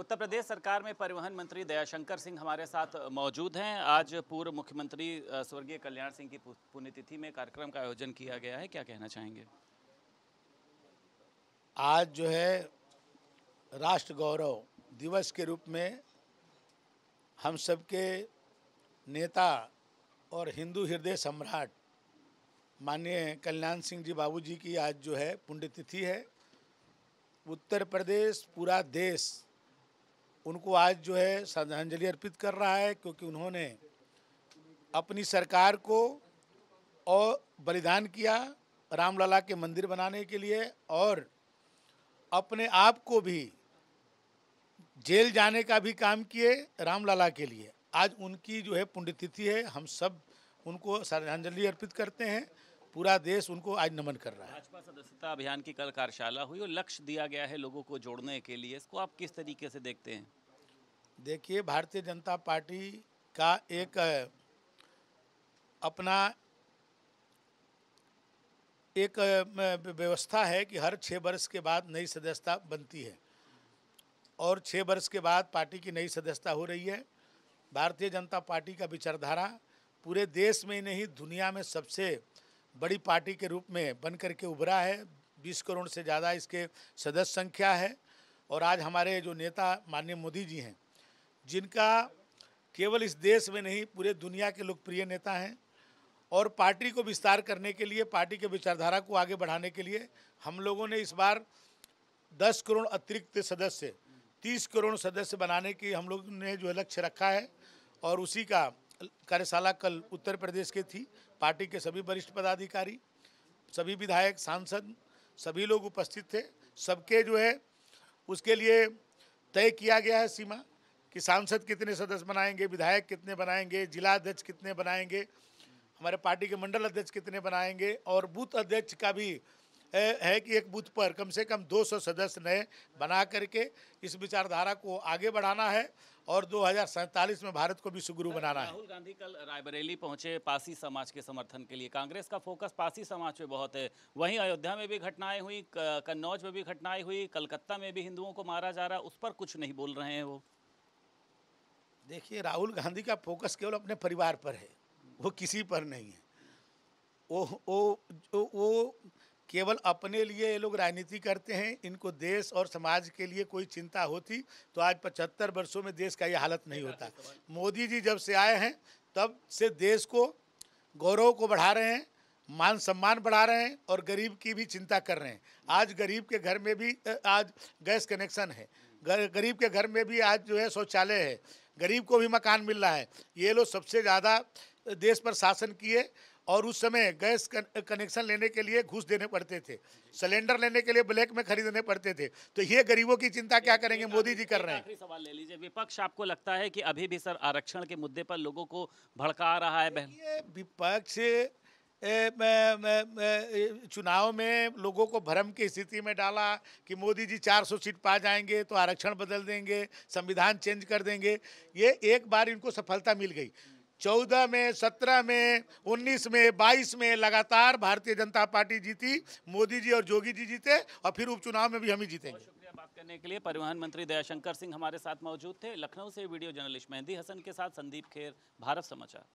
उत्तर प्रदेश सरकार में परिवहन मंत्री दयाशंकर सिंह हमारे साथ मौजूद हैं आज पूर्व मुख्यमंत्री स्वर्गीय कल्याण सिंह की पुण्यतिथि में कार्यक्रम का आयोजन किया गया है क्या कहना चाहेंगे आज जो है राष्ट्र गौरव दिवस के रूप में हम सबके नेता और हिंदू हृदय सम्राट माननीय कल्याण सिंह जी बाबूजी की आज जो है पुण्यतिथि है उत्तर प्रदेश पूरा देश उनको आज जो है श्रद्धांजलि अर्पित कर रहा है क्योंकि उन्होंने अपनी सरकार को और बलिदान किया रामलला के मंदिर बनाने के लिए और अपने आप को भी जेल जाने का भी काम किए रामलला के लिए आज उनकी जो है पुण्यतिथि है हम सब उनको श्रद्धांजलि अर्पित करते हैं पूरा देश उनको आज नमन कर रहा है भाजपा सदस्यता अभियान की कल कार्यशाला हुई और लक्ष्य दिया गया है लोगों को जोड़ने के लिए इसको आप किस तरीके से देखते हैं देखिए भारतीय जनता पार्टी का एक अपना एक व्यवस्था है कि हर छः वर्ष के बाद नई सदस्यता बनती है और छः वर्ष के बाद पार्टी की नई सदस्यता हो रही है भारतीय जनता पार्टी का विचारधारा पूरे देश में ही नहीं दुनिया में सबसे बड़ी पार्टी के रूप में बन करके उभरा है 20 करोड़ से ज़्यादा इसके सदस्य संख्या है और आज हमारे जो नेता माननीय मोदी जी हैं जिनका केवल इस देश में नहीं पूरे दुनिया के लोकप्रिय नेता हैं और पार्टी को विस्तार करने के लिए पार्टी के विचारधारा को आगे बढ़ाने के लिए हम लोगों ने इस बार 10 करोड़ अतिरिक्त सदस्य 30 करोड़ सदस्य बनाने की हम लोग ने जो है लक्ष्य रखा है और उसी का कार्यशाला कल उत्तर प्रदेश के थी पार्टी के सभी वरिष्ठ पदाधिकारी सभी विधायक सांसद सभी लोग उपस्थित थे सबके जो है उसके लिए तय किया गया है सीमा कि सांसद कितने सदस्य बनाएंगे विधायक कितने बनाएंगे जिला अध्यक्ष कितने बनाएंगे हमारे पार्टी के मंडल अध्यक्ष कितने बनाएंगे और बूथ अध्यक्ष का भी है कि एक बूथ पर कम से कम 200 सदस्य नए बना करके इस विचारधारा को आगे बढ़ाना है और दो में भारत को भी सुगुरु बनाना है राहुल गांधी कल रायबरेली पहुंचे पासी समाज के समर्थन के लिए कांग्रेस का फोकस पासी समाज पे बहुत है वहीं अयोध्या में भी घटनाएं हुई कन्नौज में भी घटनाएं हुई कलकत्ता में भी हिंदुओं को मारा जा रहा उस पर कुछ नहीं बोल रहे हैं वो देखिए राहुल गांधी का फोकस केवल अपने परिवार पर है वो किसी पर नहीं है वो वो वो केवल अपने लिए ये लोग राजनीति करते हैं इनको देश और समाज के लिए कोई चिंता होती तो आज पचहत्तर वर्षों में देश का ये हालत नहीं होता मोदी जी जब से आए हैं तब से देश को गौरव को बढ़ा रहे हैं मान सम्मान बढ़ा रहे हैं और गरीब की भी चिंता कर रहे हैं आज गरीब के घर में भी आज गैस कनेक्शन है गरीब के घर में भी आज जो है शौचालय है गरीब को भी मकान मिल रहा है ये लोग सबसे ज़्यादा देश पर शासन किए और उस समय गैस कनेक्शन लेने के लिए घूस देने पड़ते थे सिलेंडर लेने के लिए ब्लैक में खरीदने पड़ते थे तो ये गरीबों की चिंता क्या करेंगे मोदी जी कर रहे हैं सवाल ले लीजिए विपक्ष आपको लगता है कि अभी भी सर आरक्षण के मुद्दे पर लोगों को भड़का रहा है विपक्ष चुनाव में लोगों को भ्रम की स्थिति में डाला कि मोदी जी 400 सीट पा जाएंगे तो आरक्षण बदल देंगे संविधान चेंज कर देंगे ये एक बार इनको सफलता मिल गई चौदह में सत्रह में उन्नीस में बाईस में लगातार भारतीय जनता पार्टी जीती मोदी जी और जोगी जी जीते और फिर उपचुनाव में भी हम ही जीतेंगे शुक्रिया बात करने के लिए परिवहन मंत्री दयाशंकर सिंह हमारे साथ मौजूद थे लखनऊ से वीडियो जर्नलिस्ट मेहंदी हसन के साथ संदीप खेर भारत समाचार